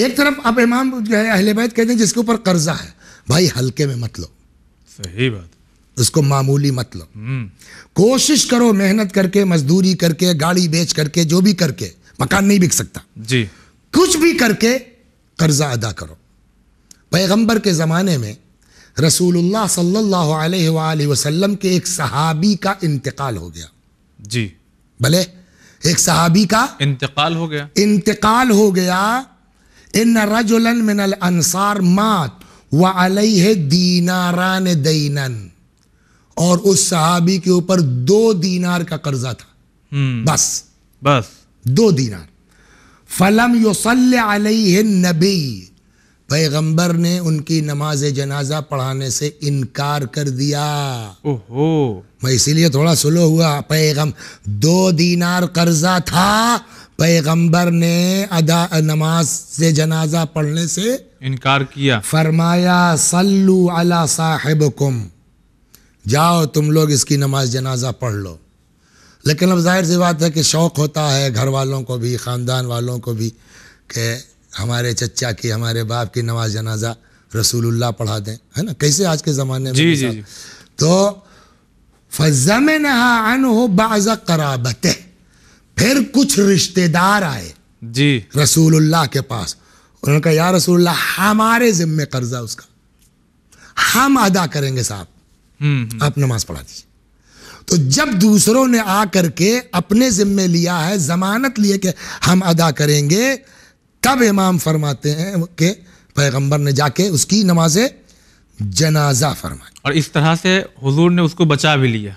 एक तरफ अब इमाम जो है अहले बैत कहते हैं जिसके ऊपर कर्जा है भाई हल्के में मत लो सही बात उसको मामूली मत लो हम्म। कोशिश करो मेहनत करके मजदूरी करके गाड़ी बेच करके जो भी करके मकान नहीं बिक सकता जी कुछ भी करके कर्जा अदा करो पैगंबर के ज़माने में रसूलुल्लाह सल्लल्लाहु अलैहि वसल्लम के एक सहाबी का इंतकाल हो गया जी भले एक सहाबी का इंतकाल हो गया इंतकाल हो गया इन रजुलन मिनल अंसार मात व अलई दीनारान दईनन और उस सहाबी के ऊपर दो दीनार का कर्जा था बस बस दो दीनार फलम योसल अलई नबी पैगंबर ने उनकी नमाज जनाजा पढ़ाने से इनकार कर दिया ओहो मैं इसीलिए थोड़ा सुलो हुआ पैगम दो दीनार कर्जा था पैगंबर ने अदा नमाज से जनाजा पढ़ने से इनकार किया फरमाया सल्लू अला साहिबकुम जाओ तुम लोग इसकी नमाज जनाजा पढ़ लो लेकिन अब जाहिर सी बात है कि शौक़ होता है घर वालों को भी ख़ानदान वालों को भी कि हमारे चचा की हमारे बाप की नमाज जनाजा रसूलुल्लाह पढ़ा दें है ना कैसे आज के ज़माने में जी जी, जी। तो फजम नहा अन हो फिर कुछ रिश्तेदार आए जी रसूलुल्लाह के पास उन्होंने कहा यार रसूलुल्लाह हमारे जिम्मे कर्जा उसका हम अदा करेंगे साहब हम्म, हम्म। आप नमाज पढ़ा दीजिए तो जब दूसरों ने आकर के अपने जिम्मे लिया है जमानत लिए कि हम अदा करेंगे तब इमाम फरमाते हैं कि पैगंबर ने जाके उसकी नमाज जनाजा फरमाई और इस तरह से हुजूर ने उसको बचा भी लिया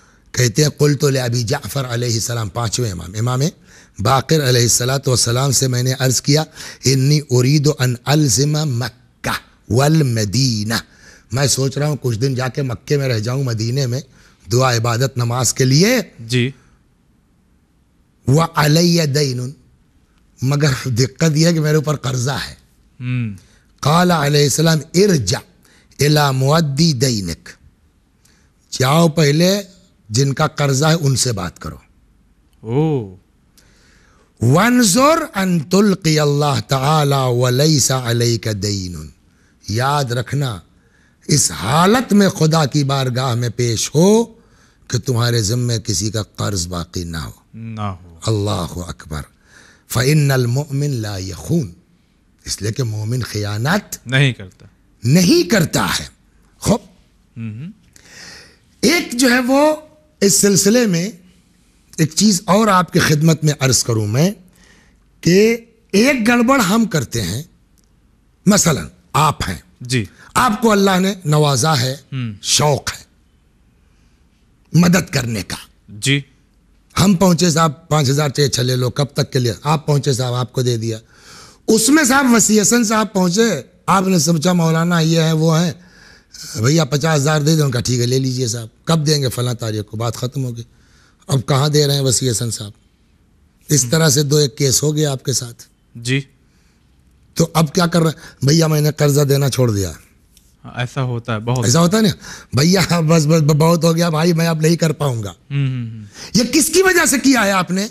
कहते हैं कुल तो अबी जाफ़र आसमाम पाँचवें इमाम इमाम बाकर सलाम से मैंने अर्ज़ किया इन्नी उरीद अन अलजिमा मक्का वल मदीना मैं सोच रहा हूँ कुछ दिन जाके मक्के में रह जाऊँ मदीने में दुआ इबादत नमाज के लिए जी वह अलैन मगर दिक्कत यह है कि मेरे ऊपर कर्जा है हम्म। काला अलैहिस्सलाम इरजा इला मुद्दी दैनिक जाओ पहले जिनका कर्जा है उनसे बात करो ओ अंतुल अल्लाह ताला वलैसा दईन याद रखना इस हालत में खुदा की बारगाह में पेश हो कि तुम्हारे ज़िम्मे किसी का कर्ज बाकी ना हो ना हो अल्लाह अकबर फ़िनमिन ला इसलिए कि मोमिन खयानात नहीं करता नहीं करता है खुब हम्म। एक जो है वो इस सिलसिले में एक चीज़ और आपकी खिदमत में अर्ज़ करूं मैं कि एक गड़बड़ हम करते हैं मसलन आप हैं जी आपको अल्लाह ने नवाजा है हम्म। शौक है मदद करने का जी हम पहुंचे साहब पांच हजार चाहिए छले लो कब तक के लिए आप पहुंचे साहब आपको दे दिया उसमें साहब वसी साहब पहुंचे आपने समझा मौलाना ये है वो है भैया पचास हज़ार दे दें उनका ठीक है ले लीजिए साहब कब देंगे फला तारीख को बात ख़त्म हो गई अब कहाँ दे रहे हैं वसी हसन साहब इस हम्म। तरह से दो एक केस हो गया आपके साथ जी तो अब क्या कर रहे भैया मैंने कर्जा देना छोड़ दिया ऐसा होता है बहुत ऐसा होता है ना भैया बस बस बहुत हो गया भाई मैं अब नहीं कर पाऊंगा हम्म, हम्म, ये किसकी वजह से किया है आपने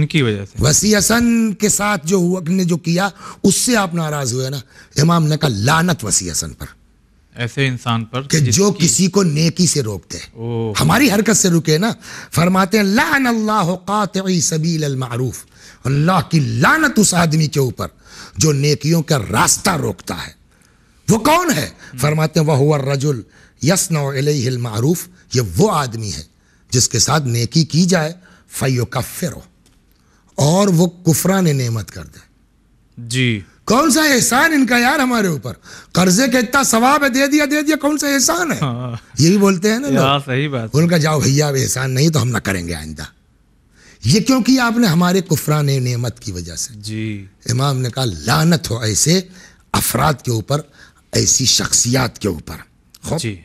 इनकी वजह से वसी हसन के साथ जो हुआ ने जो किया उससे आप नाराज हुए ना इमाम ने कहा लानत वसी हसन पर ऐसे इंसान पर कि जो किसी को नेकी से रोकते हैं हमारी हरकत से रुके ना फरमाते हैं लान अल्लाह सबील मारूफ अल्लाह की लानत उस आदमी के ऊपर जो नेकियों का रास्ता रोकता है वो कौन है फरमाते हैं वह रजुल यसनल मारूफ ये वो आदमी है जिसके साथ नेकी की जाए फ़यो कफ़िर और वो कुफरा ने नेमत कर दे जी कौन सा एहसान इनका यार हमारे ऊपर कर्जे का इतना सवाब है दे दिया दे दिया कौन सा एहसान है हाँ। यही बोलते हैं ना लोग हाँ, सही बात उनका जाओ भैया अब एहसान नहीं तो हम ना करेंगे आइंदा ये क्योंकि आपने हमारे कुफरान नियमत की वजह से जी इमाम ने कहा लानत हो ऐसे अफराद के ऊपर ऐसी शख्सियात के ऊपर जी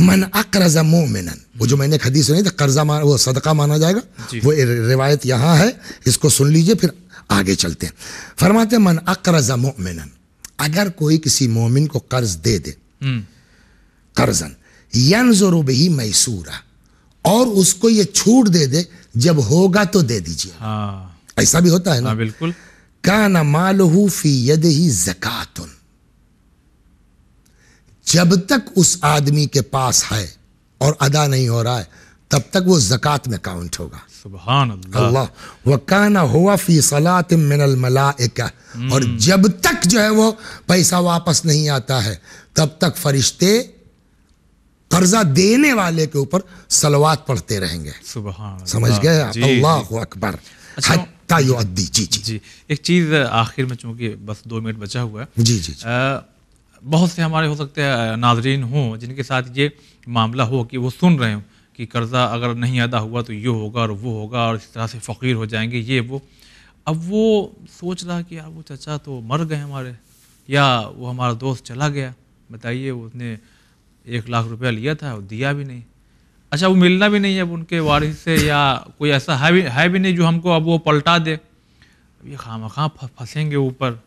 मन अकरज मोमिनन वो जो मैंने खदी सुनी था कर्जा मान वो सदका माना जाएगा वो रिवायत यहाँ है इसको सुन लीजिए फिर आगे चलते हैं फरमाते मन अकरजा मोमिन अगर कोई किसी मोमिन को कर्ज दे दे हम्म। कर्जन यन जोरूब ही मैसूरा और उसको ये छूट दे दे जब होगा तो दे दीजिए हाँ। ऐसा भी होता है ना हाँ, बिल्कुल का ना मालहू फी यद ही जक़ातुन जब तक उस आदमी के पास है और अदा नहीं हो रहा है तब तक वो जक़ात में काउंट होगा अल्लाह वकाना हुआ फ़ी सलात मिनल मलाइका हम्म। और जब तक जो है वो पैसा वापस नहीं आता है तब तक फरिश्ते कर्जा देने वाले के ऊपर सलवात पढ़ते रहेंगे समझ गए अल्लाह अकबर अच्छा, जी, जी जी एक चीज़ आखिर में चूंकि बस दो मिनट बचा हुआ है जी जी, जी। आ, बहुत से हमारे हो सकते हैं नाजरीन हों जिनके साथ ये मामला हो कि वो सुन रहे हों कि कर्ज़ा अगर नहीं अदा हुआ तो ये होगा और वो होगा और इस तरह से फ़कीर हो जाएंगे ये वो अब वो सोच रहा कि यार वो चचा तो मर गए हमारे या वो हमारा दोस्त चला गया बताइए उसने एक लाख रुपया लिया था और दिया भी नहीं अच्छा वो मिलना भी नहीं है अब उनके वारिस से या कोई ऐसा है भी है भी नहीं जो हमको अब वो पलटा दे ये खाम खां फंसेंगे ऊपर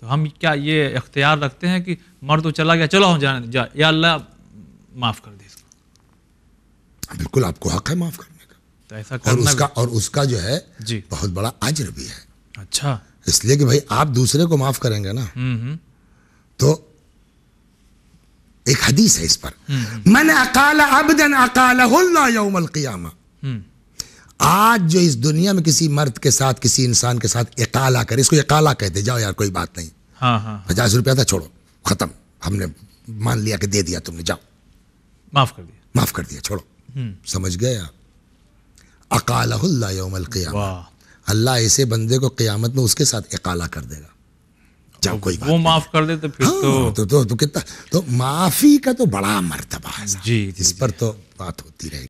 तो हम क्या ये इख्तियार रखते हैं कि मर तो चला गया चलो हम जाने जा या अल्लाह माफ़ कर दे इसको बिल्कुल आपको हक है माफ करने का तो ऐसा और उसका और उसका जो है जी बहुत बड़ा आजर भी है अच्छा इसलिए कि भाई आप दूसरे को माफ करेंगे ना हम्म, हम्म। तो एक हदीस है इस पर हम्म, मन अकाल अबदन अकाल आज जो इस दुनिया में किसी मर्द के साथ किसी इंसान के साथ एकाला करे इसको एकाला कहते जाओ यार कोई बात नहीं हाँ हाँ पचास रुपया था छोड़ो खत्म हमने मान लिया कि दे दिया तुमने जाओ माफ कर दिया माफ कर दिया छोड़ो हम्म। समझ गए अकाल अकालहुल्ला अल्लाह ऐसे बंदे को क्यामत में उसके साथ इकाला कर देगा जब कोई वो माफ कर दे तो फिर हाँ, तो।, तो तो, तो, तो कितना तो माफी का तो बड़ा मरतबा है जी, जी इस पर तो बात होती रहेगी